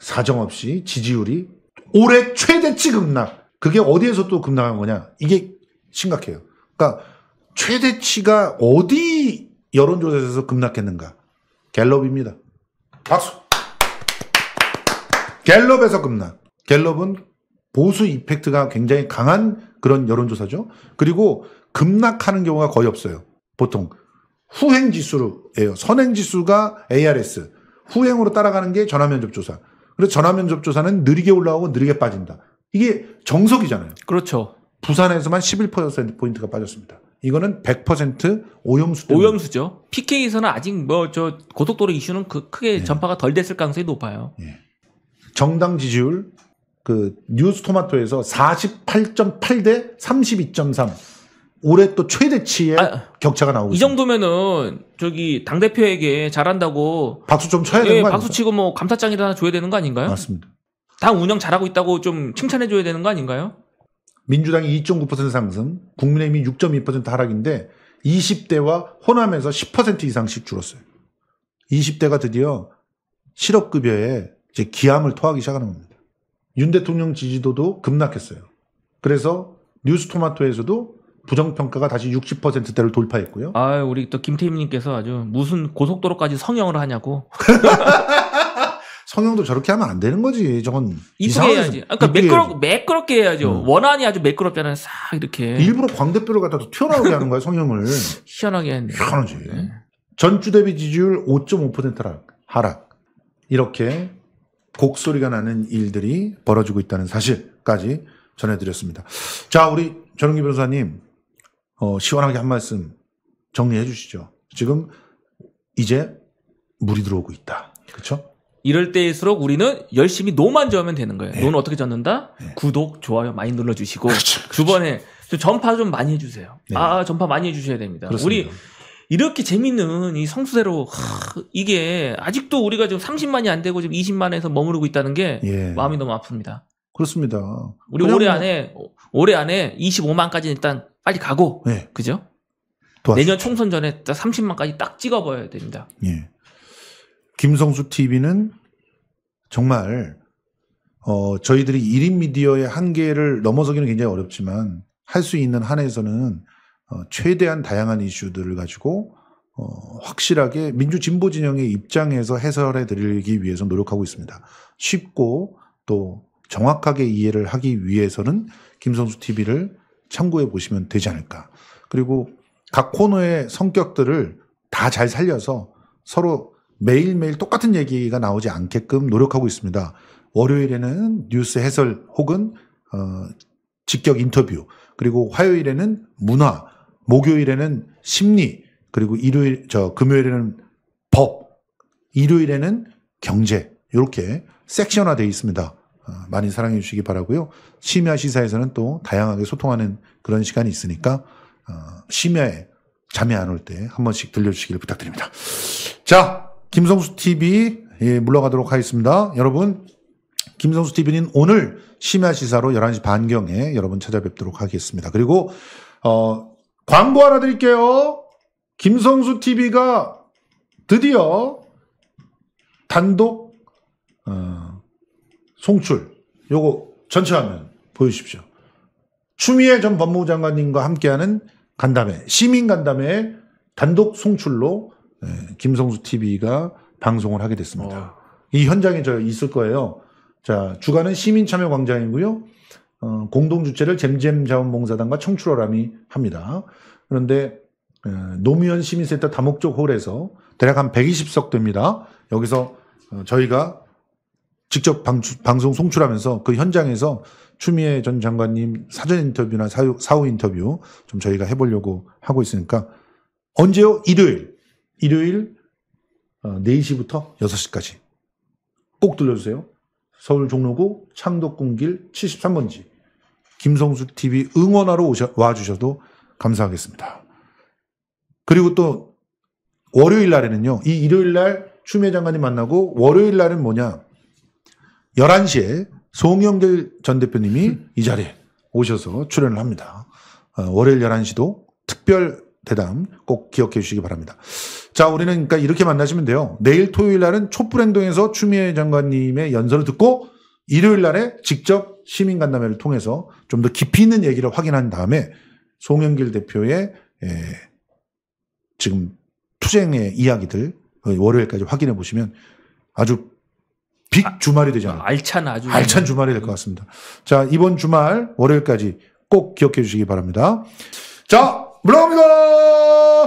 사정없이 지지율이 올해 최대치 급락. 그게 어디에서 또 급락한 거냐? 이게 심각해요. 그러니까 최대치가 어디 여론조사에서 급락했는가? 갤럽입니다. 박수. 갤럽에서 급락. 갤럽은 보수 이펙트가 굉장히 강한 그런 여론조사죠. 그리고 급락하는 경우가 거의 없어요. 보통 후행 지수로예요. 선행 지수가 ARS, 후행으로 따라가는 게 전화면접 조사. 그래서 전화면접 조사는 느리게 올라오고 느리게 빠진다. 이게 정석이잖아요. 그렇죠. 부산에서만 11%포인트가 빠졌습니다. 이거는 100% 오염수 때문에. 오염수죠. PK에서는 아직 뭐 저 고속도로 이슈는 그 크게 네. 전파가 덜 됐을 가능성이 높아요. 네. 정당 지지율 그 뉴스 토마토에서 48.8 대 32.3. 올해 또 최대치의 아, 격차가 나오고 이 정도면은 저기 당 대표에게 잘한다고 박수 좀 쳐야 예, 되는 거 박수 치고 뭐 감사장이라 하나 줘야 되는 거 아닌가요? 맞습니다. 당 운영 잘하고 있다고 좀 칭찬해 줘야 되는 거 아닌가요? 민주당이 2.9% 상승, 국민의힘이 6.2% 하락인데 20대와 호남에서 10% 이상씩 줄었어요. 20대가 드디어 실업급여에 이제 기함을 토하기 시작하는 겁니다. 윤 대통령 지지도도 급락했어요. 그래서 뉴스토마토에서도 부정평가가 다시 60%대를 돌파했고요. 아, 우리 또 김태임님께서 아주 무슨 고속도로까지 성형을 하냐고. 성형도 저렇게 하면 안 되는 거지. 저건 이상하게 해야지. 아, 그러니까 매끄러 매끄럽게 해야죠. 음. 원안이 아주 매끄럽잖아요. 싹 이렇게. 일부러 광대뼈를 갖다 튀어나오게 하는 거야 성형을. 희한하게 했네. 희한하지. 네. 전주 대비 지지율 5.5% 하락. 하락. 이렇게 곡소리가 나는 일들이 벌어지고 있다는 사실까지 전해드렸습니다. 자, 우리 전웅기 변호사님 어, 시원하게 한 말씀 정리해 주시죠. 지금 이제 물이 들어오고 있다. 그렇죠? 이럴 때일수록 우리는 열심히 노만 저으면 되는 거예요. 네. 노는 어떻게 젓는다? 네. 구독, 좋아요 많이 눌러주시고 두번에 그렇죠, 그렇죠. 전파 좀 많이 해주세요. 네. 아 전파 많이 해주셔야 됩니다. 그렇습니다. 우리 이렇게 재밌는 이 성수대로 이게 아직도 우리가 지금 30만이 안 되고 지금 20만에서 머무르고 있다는 게 예. 마음이 너무 아픕니다. 그렇습니다. 우리 올해 뭐 안에 올해 안에 25만까지 일단 빨리 가고 예. 그죠? 도와주십시오. 내년 총선 전에 30만까지 딱 찍어봐야 됩니다. 예. 김성수 TV는 정말 어, 저희들이 1인 미디어의 한계를 넘어서기는 굉장히 어렵지만 할 수 있는 한에서는 어, 최대한 다양한 이슈들을 가지고 어, 확실하게 민주 진보 진영의 입장에서 해설해 드리기 위해서 노력하고 있습니다. 쉽고 또 정확하게 이해를 하기 위해서는 김성수 TV를 참고해 보시면 되지 않을까. 그리고 각 코너의 성격들을 다 잘 살려서 서로 매일매일 똑같은 얘기가 나오지 않게끔 노력하고 있습니다. 월요일에는 뉴스 해설 혹은 어, 직격 인터뷰, 그리고 화요일에는 문화, 목요일에는 심리, 그리고 일요일 저 금요일에는 법, 일요일에는 경제 이렇게 섹션화되어 있습니다. 아, 많이 사랑해 주시기 바라고요. 심야 시사에서는 또 다양하게 소통하는 그런 시간이 있으니까 어, 심야에 잠이 안 올 때 한 번씩 들려주시길 부탁드립니다. 자, 김성수 TV 예, 물러가도록 하겠습니다. 여러분, 김성수 TV는 오늘 심야 시사로 11시 반경에 여러분 찾아뵙도록 하겠습니다. 그리고 어, 광고 하나 드릴게요. 김성수 TV가 드디어 단독 송출 요거 전체 화면 보여주십시오. 추미애 전 법무부 장관님과 함께하는 간담회 시민 간담회 단독 송출로 네, 김성수 TV가 방송을 하게 됐습니다. 어. 이 현장에 저 있을 거예요. 자 주간은 시민 참여 광장이고요. 어, 공동 주체를 잼잼 자원봉사단과 청출어람이 합니다. 그런데 어, 노무현 시민센터 다목적 홀에서 대략 한 120석 됩니다. 여기서 어, 저희가 직접 방, 방송 송출하면서 그 현장에서 추미애 전 장관님 사전 인터뷰나 사후, 사후 인터뷰 좀 저희가 해보려고 하고 있으니까 언제요? 일요일. 일요일 4시부터 어, 6시까지 꼭 들려주세요. 서울 종로구 창덕궁길 73번지 김성수 TV 응원하러 오셔, 와주셔도 감사하겠습니다. 그리고 또 월요일 날에는요. 이 일요일 날 추미애 장관님 만나고 월요일 날은 뭐냐? 11시에 송영길 전 대표님이 이 자리에 오셔서 출연을 합니다. 어, 월요일 11시도 특별 대담 꼭 기억해 주시기 바랍니다. 자, 우리는 그러니까 이렇게 만나시면 돼요. 내일 토요일 날은 촛불행동에서 추미애 장관님의 연설을 듣고 일요일 날에 직접 시민간담회를 통해서 좀 더 깊이 있는 얘기를 확인한 다음에 송영길 대표의 예, 지금 투쟁의 이야기들 어, 월요일까지 확인해 보시면 아주 빅 아, 주말이 되지 않을까. 알찬 아주. 알찬 주말이 될 것 같습니다. 자, 이번 주말 월요일까지 꼭 기억해 주시기 바랍니다. 자, 물러갑니다!